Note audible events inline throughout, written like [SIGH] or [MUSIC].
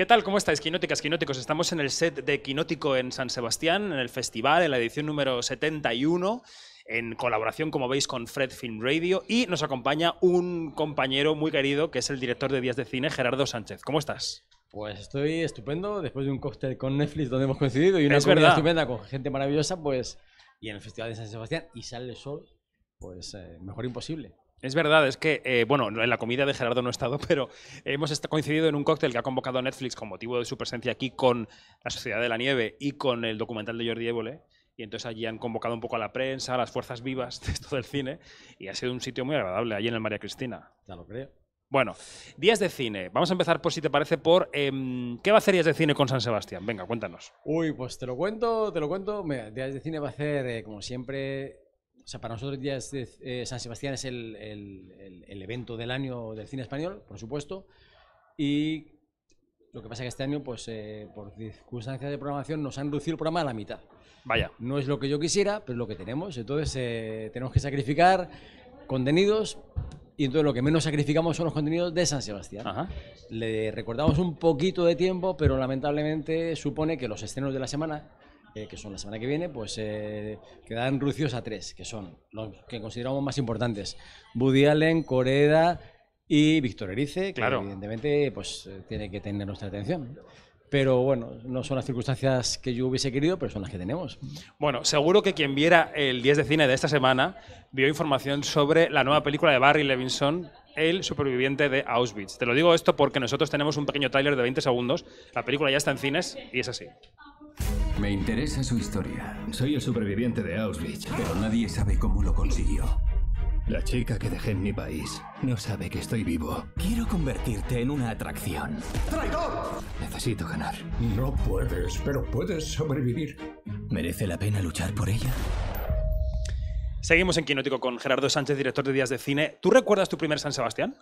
¿Qué tal? ¿Cómo estáis, quinóticas, quinóticos? Estamos en el set de Quinótico en San Sebastián, en el festival, en la edición número 71 en colaboración, como veis, con Fred Film Radio y nos acompaña un compañero muy querido que es el director de Días de Cine, Gerardo Sánchez. ¿Cómo estás? Pues estoy estupendo, después de un cóctel con Netflix donde hemos coincidido y una es comida estupenda con gente maravillosa, pues, y en el Festival de San Sebastián y sale el sol, pues eh, mejor imposible. Es verdad, es que, eh, bueno, en la comida de Gerardo no he estado, [LAUGHS] pero hemos coincidido en un cóctel que ha convocado Netflix con motivo de su presencia aquí con La Sociedad de la Nieve y con el documental de Jordi Évole. Y entonces allí han convocado un poco a la prensa, a las fuerzas vivas de esto del cine. Y ha sido un sitio muy agradable, allí en el María Cristina. Ya lo creo. Bueno, días de cine. Vamos a empezar, por si te parece, por em, qué va a hacer días de cine con San Sebastián. Venga, cuéntanos. Uy, pues te lo cuento, te lo cuento. Mira, días de cine va a hacer, eh, como siempre, sea, para nosotros ya eh, San Sebastián es el, el, evento del año del cine español, por supuesto. Y lo que pasa es que este año, pues eh, por circunstancias de programación, nos han reducido el programa a la mitad. Vaya. No es lo que yo quisiera, pero es lo que tenemos. Entonces eh, tenemos que sacrificar contenidos y entonces lo que menos sacrificamos son los contenidos de San Sebastián. Ajá. Le recordamos un poquito de tiempo, pero lamentablemente supone que los estrenos de la semana eh, que son la semana que viene, pues eh, quedan rucios a tres, que son los que consideramos más importantes. Woody Allen, Coreda y Víctor Erice, que claro. evidentemente pues, eh, tiene que tener nuestra atención. Pero bueno, no son las circunstancias que yo hubiese querido, pero son las que tenemos. Bueno, seguro que quien viera el 10 de cine de esta semana vio información sobre la nueva película de Barry Levinson, El superviviente de Auschwitz. Te lo digo esto porque nosotros tenemos un pequeño trailer de 20 segundos. La película ya está en cines y es así. Me interesa su historia. Soy el superviviente de Auschwitz. Pero nadie sabe cómo lo consiguió. La chica que dejé en mi país no sabe que estoy vivo. Quiero convertirte en una atracción. ¡Traidor! Necesito ganar. No puedes, pero puedes sobrevivir. ¿Merece la pena luchar por ella? Seguimos en Quinótico con Gerardo Sánchez, director de Días de Cine. ¿Tú recuerdas tu primer San Sebastián?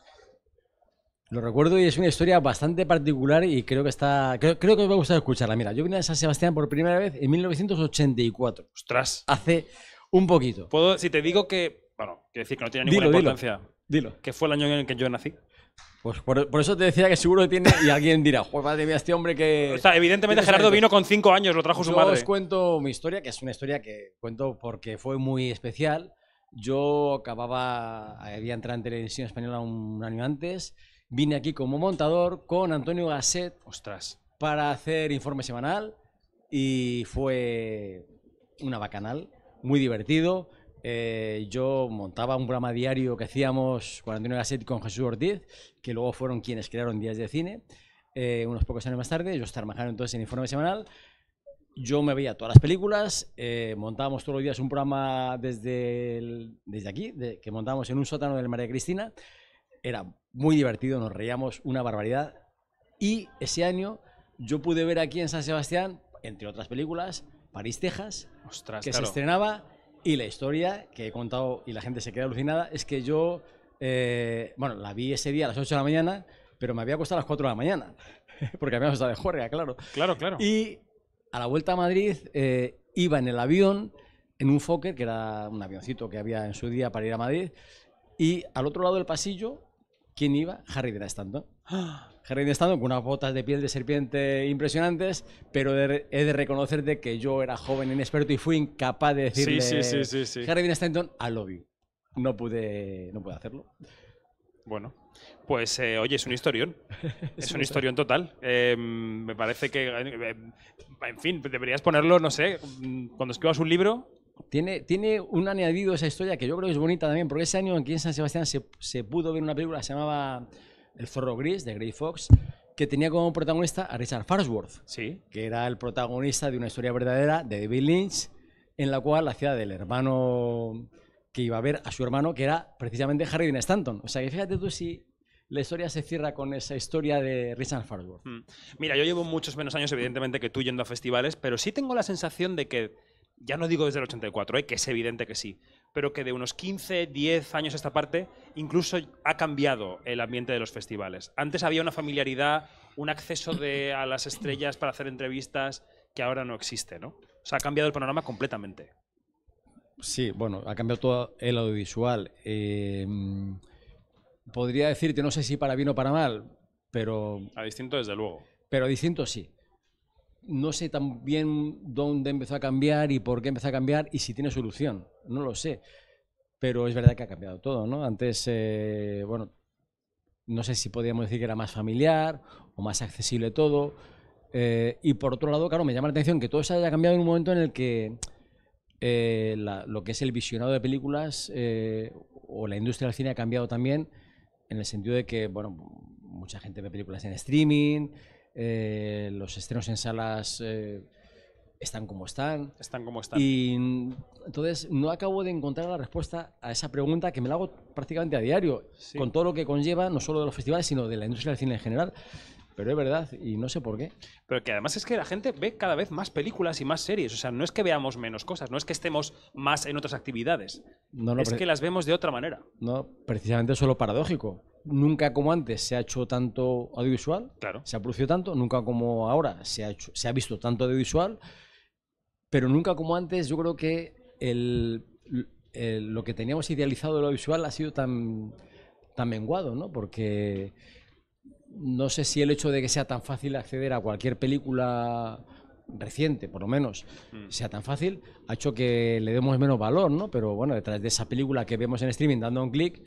Lo recuerdo y es una historia bastante particular y creo que está. Creo, que os va a gustar escucharla. Mira, yo vine a San Sebastián por primera vez en 1984. ¡Ostras! Hace un poquito. ¿Puedo, si te digo que. Bueno, quiero decir que no tiene ninguna importancia. Dilo, Que fue el año en el que yo nací. Pues por, eso te decía que seguro que tiene. Y alguien dirá, joder, madre este hombre que. O sea, evidentemente Gerardo vino con cinco años, lo trajo su madre. os cuento mi historia, que es una historia que cuento porque fue muy especial. Yo acababa. Había entrado en televisión española un año antes. Vine aquí como montador con Antonio Gasset Ostras. para hacer informe semanal y fue una bacanal, muy divertido. Eh, yo montaba un programa diario que hacíamos con Antonio Gasset y con Jesús Ortiz, que luego fueron quienes crearon Días de Cine, eh, unos pocos años más tarde. Ellos trabajaron entonces en Informe Semanal. Yo me veía todas las películas, eh, montábamos todos los días un programa desde, desde aquí, que montábamos en un sótano del María Cristina, era muy divertido, nos reíamos una barbaridad. Y ese año yo pude ver aquí en San Sebastián, entre otras películas, París, Texas, que se estrenaba. Y la historia que he contado y la gente se queda alucinada es que yo, eh, bueno, la vi ese día a las 8 de la mañana, pero me había acostado a las 4 de la mañana, [LAUGHS] porque había estado de Jorge, claro. Claro, claro. Y a la vuelta a Madrid eh, iba en el avión, en un Fokker, que era un avioncito que había en su día para ir a Madrid, y al otro lado del pasillo ¿Quién iba? Harry la Stanton. Harry Harry la Stanton con unas botas de piel de serpiente impresionantes, pero de, he de reconocerte que yo era joven, inexperto y fui incapaz de decirle sí, sí, sí, sí, Harry Stanton, a Lobby. No pude, no pude hacerlo. Bueno, pues eh, oye, es un historión. [LAUGHS] es un historión total. Em, me parece que, eh, en fin, deberías ponerlo, no sé, cuando escribas un libro, tiene, tiene un añadido esa historia que yo creo que es bonita también, porque ese año aquí en San Sebastián se, pudo ver una película que se llamaba El Zorro Gris de Grey Fox, que tenía como protagonista a Richard Farsworth ¿Sí? que era el protagonista de una historia verdadera de David Lynch, en la cual la hacía del hermano que iba a ver a su hermano, que era precisamente Harry Dean Stanton. O sea que fíjate tú si la historia se cierra con esa historia de Richard Farnsworth. Mm. Mira, yo llevo muchos menos años, evidentemente, que tú yendo a festivales, pero sí tengo la sensación de que ya no digo desde el 84, ¿eh? que es evidente que sí, pero que de unos 15, 10 años esta parte, incluso ha cambiado el ambiente de los festivales. Antes había una familiaridad, un acceso de, a las estrellas para hacer entrevistas que ahora no existe, ¿no? O sea, ha cambiado el panorama completamente. Sí, bueno, ha cambiado todo el audiovisual. Em, podría decirte, no sé si para bien o para mal, pero... A distinto, desde luego. Pero a distinto sí no sé tan bien dónde empezó a cambiar y por qué empezó a cambiar y si tiene solución. No lo sé. Pero es verdad que ha cambiado todo, ¿no? Antes, eh, bueno, no sé si podíamos decir que era más familiar o más accesible todo. Eh, y por otro lado, claro, me llama la atención que todo eso haya cambiado en un momento en el que eh, lo que es el visionado de películas o la industria del cine ha cambiado también en el sentido de que, bueno, mucha gente ve películas en streaming, eh, los estrenos en salas eh, están como están. Están como están. Y entonces no acabo de encontrar la respuesta a esa pregunta que me la hago prácticamente a diario, con todo lo que conlleva, no solo de los festivales, sino de la industria del cine en general. Pero es verdad, y no sé por qué. Pero que además es que la gente ve cada vez más películas y más series. O sea, no es que veamos menos cosas, no es que estemos más en otras actividades. No, no, es que las vemos de otra manera. No, precisamente eso es lo paradójico nunca como antes se ha hecho tanto audiovisual, se ha producido tanto, nunca como ahora se ha, visto tanto audiovisual, pero nunca como antes yo creo que lo que teníamos idealizado lo audiovisual ha sido tan, tan menguado, ¿no? Porque no sé si el hecho de que sea tan fácil acceder a cualquier película reciente, por lo menos, mm. sea tan fácil, ha hecho que le demos menos valor, ¿no? Pero bueno, detrás de esa película que vemos en streaming dando un clic,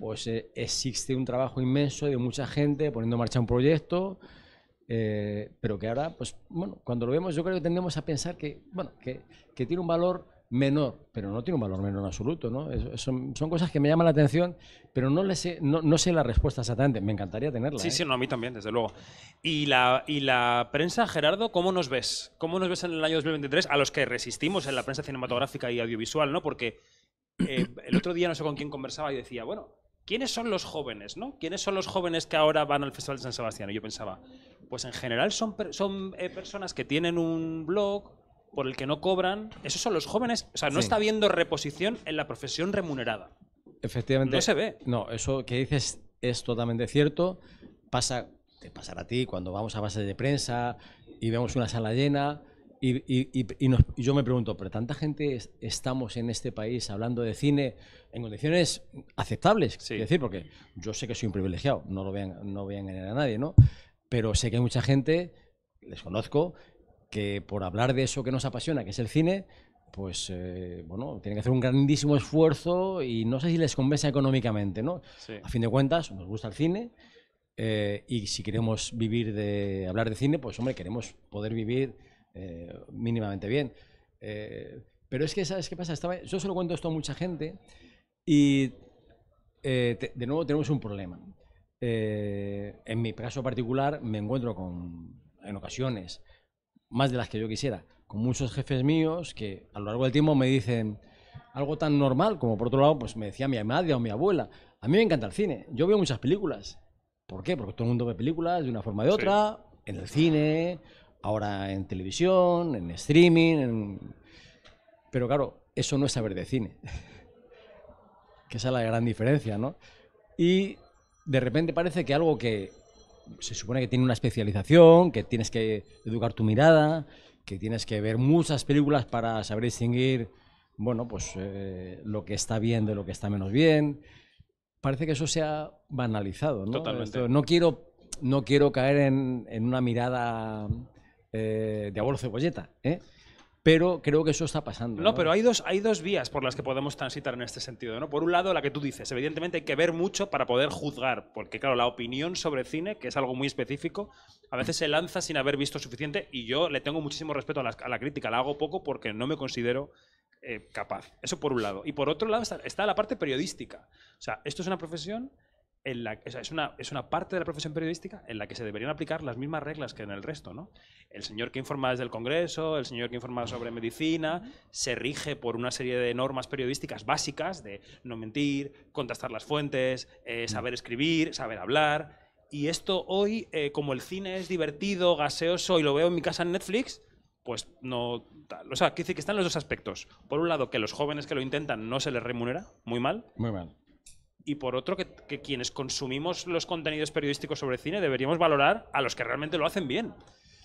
pues eh, existe un trabajo inmenso de mucha gente poniendo en marcha un proyecto, eh, pero que ahora, pues bueno, cuando lo vemos yo creo que tendemos a pensar que, bueno, que, tiene un valor menor, pero no tiene un valor menor en absoluto, ¿no? son, cosas que me llaman la atención, pero no, le sé, no, sé la respuesta exactamente, me encantaría tenerla. Sí, ¿eh? sí, a mí también, desde luego. Y la, y la prensa, Gerardo, ¿cómo nos ves? ¿Cómo nos ves en el año 2023 a los que resistimos en la prensa cinematográfica y audiovisual, ¿no? Porque el otro día no sé con quién conversaba y decía, bueno, ¿quiénes son los jóvenes? ¿no? ¿Quiénes son los jóvenes que ahora van al Festival de San Sebastián? yo pensaba, pues en general son, eh, personas que tienen un blog por el que no cobran. Esos son los jóvenes. O sea, no está habiendo reposición en la profesión remunerada. Efectivamente. No se ve. No, eso que dices es totalmente cierto. Pasa, te pasará a ti cuando vamos a bases de prensa y vemos una sala llena y, yo me pregunto, pero tanta gente estamos en este país hablando de cine en condiciones aceptables, decir, porque yo sé que soy un privilegiado, no lo vean, no vean a nadie, ¿no? Pero sé que hay mucha gente, les conozco, que por hablar de eso que nos apasiona, que es el cine, pues eh, bueno, tienen que hacer un grandísimo esfuerzo y no sé si les convence económicamente, ¿no? A fin de cuentas, nos gusta el cine eh, y si queremos vivir de hablar de cine, pues hombre, queremos poder vivir eh, mínimamente bien. Eh, pero es que, ¿sabes qué pasa? Estaba, yo se lo cuento esto a mucha gente y eh, de nuevo tenemos un problema. en mi caso particular me encuentro con, en ocasiones, más de las que yo quisiera, con muchos jefes míos que a lo largo del tiempo me dicen algo tan normal como por otro lado, pues me decía mi madre o mi abuela, a mí me encanta el cine, yo veo muchas películas. ¿Por qué? Porque todo el mundo ve películas de una forma o de otra, en el cine ahora en televisión, en streaming, pero claro, eso no es saber de cine, [LAUGHS] que esa es la gran diferencia, ¿no? Y de repente parece que algo que se supone que tiene una especialización, que tienes que educar tu mirada, que tienes que ver muchas películas para saber distinguir, bueno, pues eh, lo que está bien de lo que está menos bien. Parece que eso se ha banalizado, ¿no? Totalmente. no quiero, no quiero caer en, en una mirada eh, de abuelo cebolleta, ¿eh? Pero creo que eso está pasando. No, pero hay dos, hay dos vías por las que podemos transitar en este sentido. ¿no? Por un lado, la que tú dices, evidentemente hay que ver mucho para poder juzgar, porque claro, la opinión sobre cine, que es algo muy específico, a veces se lanza sin haber visto suficiente y yo le tengo muchísimo respeto a la, crítica, la hago poco porque no me considero eh, capaz. Eso por un lado. Y por otro lado está, está la parte periodística. O sea, esto es una profesión es, una, es, una, parte de la profesión periodística en la que se deberían aplicar las mismas reglas que en el resto. ¿no? El señor que informa desde el Congreso, el señor que informa sobre medicina, se rige por una serie de normas periodísticas básicas de no mentir, contrastar las fuentes, eh, mm. saber escribir, saber hablar. Y esto hoy, eh, como el cine es divertido, gaseoso y lo veo en mi casa en Netflix, pues no... O sea, quiere decir que están los dos aspectos. Por un lado, que los jóvenes que lo intentan no se les remunera, muy mal. Muy mal y por otro que, quienes consumimos los contenidos periodísticos sobre cine deberíamos valorar a los que realmente lo hacen bien,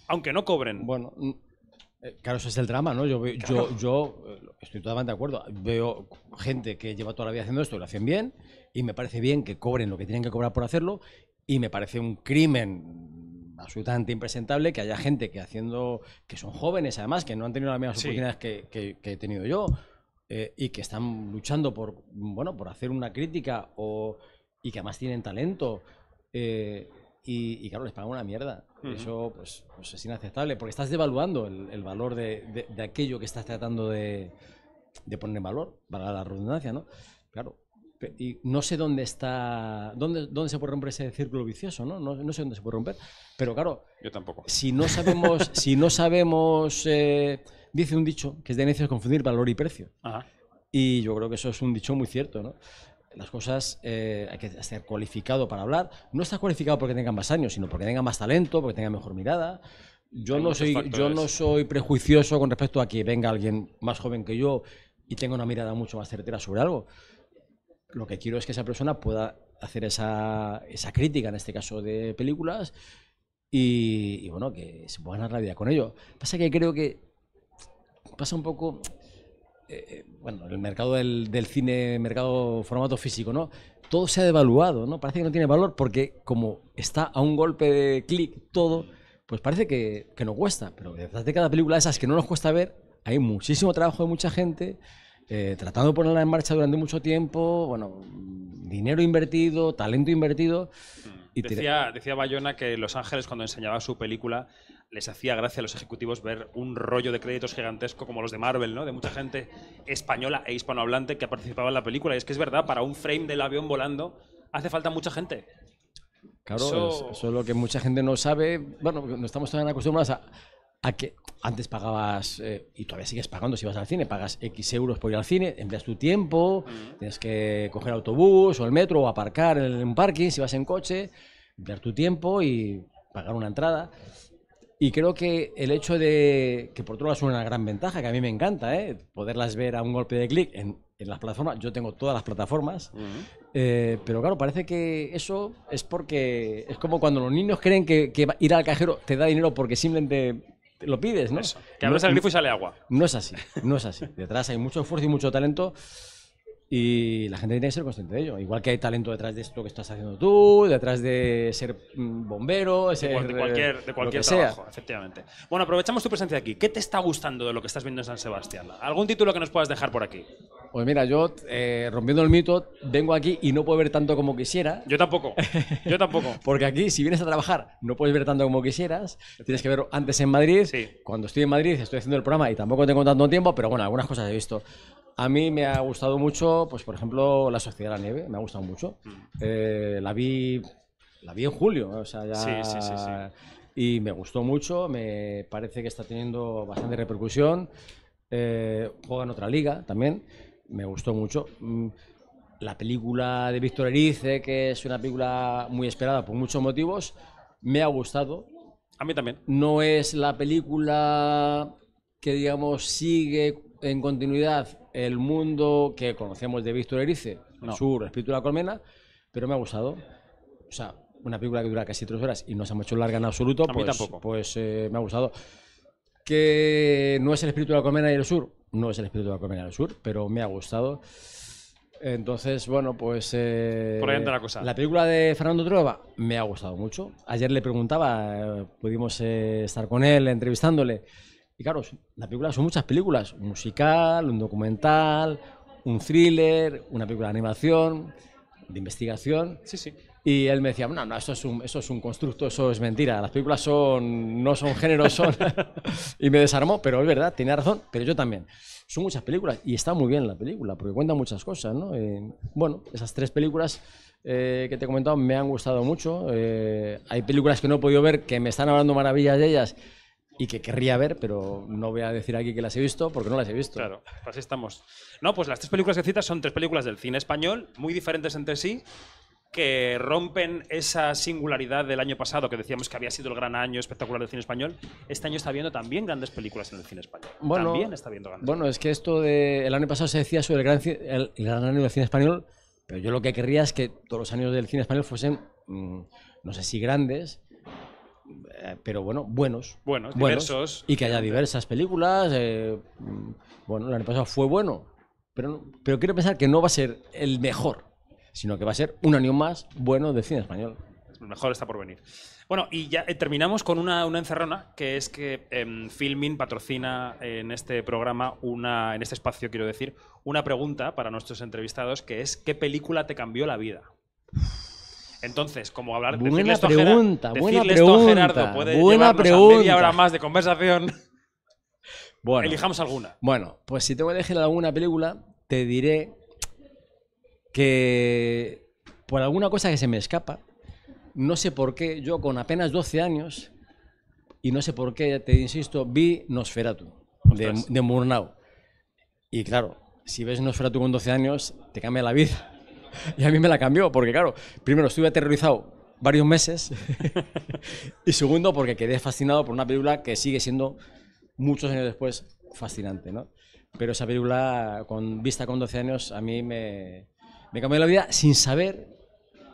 aunque no cobren. Bueno, mm, eh, claro, ese es el drama, ¿no? Yo, eh, estoy totalmente de acuerdo. Veo gente que lleva toda la vida haciendo esto y lo hacen bien, y me parece bien que cobren lo que tienen que cobrar por hacerlo, y me parece un crimen absolutamente impresentable que haya gente que haciendo, que son jóvenes además, que no han tenido las mismas oportunidades que he tenido yo, eh, y que están luchando por, bueno, por hacer una crítica o, y que además tienen talento. Eh, y, claro, les pagan una mierda. Eso pues, pues, es inaceptable, porque estás devaluando el, valor de, de, aquello que estás tratando de, de poner en valor, para la redundancia, ¿no? Claro, y no sé dónde está, dónde, dónde se puede romper ese círculo vicioso, ¿no? ¿no? sé dónde se puede romper, pero claro, yo tampoco. Si no sabemos, [LAUGHS] si no sabemos, eh, dice un dicho que es de necios confundir valor y precio, y yo creo que eso es un dicho muy cierto, ¿no? Las cosas eh, hay que estar cualificado para hablar. No está cualificado porque tenga más años, sino porque tenga más talento, porque tenga mejor mirada. Yo no, soy, yo no soy prejuicioso con respecto a que venga alguien más joven que yo y tenga una mirada mucho más certera sobre algo lo que quiero es que esa persona pueda hacer esa, esa crítica, en este caso de películas, y, bueno, que se pueda ganar la vida con ello. Pasa que creo que pasa un poco, eh, eh, bueno, el mercado del, del, cine, mercado formato físico, ¿no? Todo se ha devaluado, ¿no? Parece que no tiene valor porque como está a un golpe de clic todo, pues parece que, que cuesta, pero detrás de cada película de esas que no nos cuesta ver, hay muchísimo trabajo de mucha gente, eh, tratando de ponerla en marcha durante mucho tiempo, bueno, dinero invertido, talento invertido. Y decía, decía Bayona que Los Ángeles cuando enseñaba su película les hacía gracia a los ejecutivos ver un rollo de créditos gigantesco como los de Marvel, ¿no? De mucha gente española e hispanohablante que participado en la película. Y es que es verdad, para un frame del avión volando hace falta mucha gente. Claro, eso... es lo que mucha gente no sabe. Bueno, no estamos tan acostumbrados a, que antes pagabas, eh, y todavía sigues pagando si vas al cine, pagas X euros por ir al cine, empleas tu tiempo, tienes que coger autobús o el metro o aparcar en un parking si vas en coche, emplear tu tiempo y pagar una entrada. Y creo que el hecho de que por otro lado es una gran ventaja, que a mí me encanta, ¿eh? poderlas ver a un golpe de clic en, las plataformas. Yo tengo todas las plataformas, eh, pero claro, parece que eso es porque es como cuando los niños creen que, que ir al cajero te da dinero porque simplemente lo pides, ¿no? que abres el grifo y sale agua. No es así, no es así. Detrás hay mucho esfuerzo y mucho talento y la gente tiene que ser consciente de ello. Igual que hay talento detrás de esto que estás haciendo tú, detrás de ser mm, bombero, de eh, cualquier, de cualquier trabajo, efectivamente. Bueno, aprovechamos tu presencia aquí. ¿Qué te está gustando de lo que estás viendo en San Sebastián? ¿Algún título que nos puedas dejar por aquí? Pues mira, yo, eh, rompiendo el mito, vengo aquí y no puedo ver tanto como quisiera. Yo tampoco. Yo tampoco. [LAUGHS] Porque aquí, si vienes a trabajar, no puedes ver tanto como quisieras. Tienes que ver antes en Madrid. Cuando estoy en Madrid, estoy haciendo el programa y tampoco tengo tanto tiempo, pero bueno, algunas cosas he visto a mí me ha gustado mucho, pues por ejemplo, La Sociedad de la Nieve, me ha gustado mucho. Mm. Eh, la vi la vi en julio, o sea, ya... Sí, sí, sí, y me gustó mucho, me parece que está teniendo bastante repercusión. Eh, juega en otra liga también, me gustó mucho. Mm, la película de Víctor Erice, que es una película muy esperada por muchos motivos, me ha gustado. A mí también. No es la película que, digamos, sigue en continuidad el mundo que conocemos de Víctor Erice, el Sur, El Espíritu de la Colmena, pero me ha gustado. O sea, una película que dura casi tres horas y no se ha hecho larga en absoluto, pues, tampoco. pues eh, me ha gustado. Que no es El Espíritu de la Colmena y el Sur, no es El Espíritu de la Colmena y el Sur, pero me ha gustado. Entonces, bueno, pues. Eh, Por ahí entra la cosa. La película de Fernando Trova me ha gustado mucho. Ayer le preguntaba, eh, pudimos estar con él entrevistándole, y claro, las películas son muchas películas, un musical, un documental, un thriller, una película de animación, de investigación. Sí, sí. Y él me decía, no, no, eso es un, eso es un constructo, eso es mentira, las películas son, no son géneros, son... [LAUGHS] y me desarmó, pero es verdad, tenía razón, pero yo también. Son muchas películas y está muy bien la película, porque cuenta muchas cosas, ¿no? Eh, bueno, esas tres películas eh, que te he comentado me han gustado mucho. Eh, hay películas que no he podido ver que me están hablando maravillas de ellas y que querría ver, pero no voy a decir aquí que las he visto porque no las he visto. Claro, así estamos. No, pues las tres películas que citas son tres películas del cine español, muy diferentes entre sí, que rompen esa singularidad del año pasado, que decíamos que había sido el gran año espectacular del cine español. Este año está viendo también grandes películas en el cine español. Bueno, también está viendo grandes. Bueno, es que esto del año pasado se decía sobre el gran, el, gran año del cine español, pero yo lo que querría es que todos los años del cine español fuesen, mm, no sé si grandes, eh, pero bueno, buenos. buenos, diversos. Y que haya diversas películas. Eh, mm, bueno, el año pasado fue bueno, pero, pero quiero pensar que no va a ser el mejor, sino que va a ser un año más bueno de cine español. el mejor está por venir. Bueno, y ya eh, terminamos con una, encerrona, que es que em, Filmin patrocina en este programa, una, en este espacio quiero decir, una pregunta para nuestros entrevistados, que es ¿qué película te cambió la vida? Entonces, como hablar buena decirle esto a Gerardo, buena pregunta, Gerardo puede buena pregunta. Y más de conversación. [LAUGHS] Elijamos alguna. Bueno, pues si tengo que elegir alguna película, te diré que por alguna cosa que se me escapa, no sé por qué, yo con apenas 12 años, y no sé por qué, te insisto, vi Nosferatu, de Murnau. Y claro, si ves Nosferatu con 12 años, te cambia la vida. [LAUGHS] y a mí me la cambió, porque claro, primero estuve aterrorizado varios meses [LAUGHS] y segundo porque quedé fascinado por una película que sigue siendo muchos años después fascinante, ¿no? Pero esa película, con, vista con 12 años, a mí me, me cambió la vida sin saber,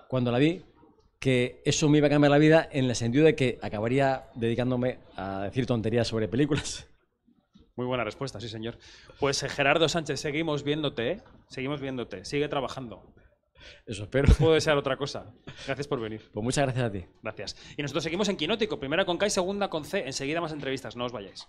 cuando la vi, que eso me iba a cambiar la vida en el sentido de que acabaría dedicándome a decir tonterías sobre películas. Muy buena respuesta, sí, señor. Pues eh, Gerardo Sánchez, seguimos viéndote, ¿eh? seguimos viéndote, sigue trabajando. Eso espero. No puedo desear otra cosa. Gracias por venir. Pues muchas gracias a ti. Gracias. Y nosotros seguimos en Quinótico, primera con K y segunda con C. Enseguida más entrevistas, no os vayáis.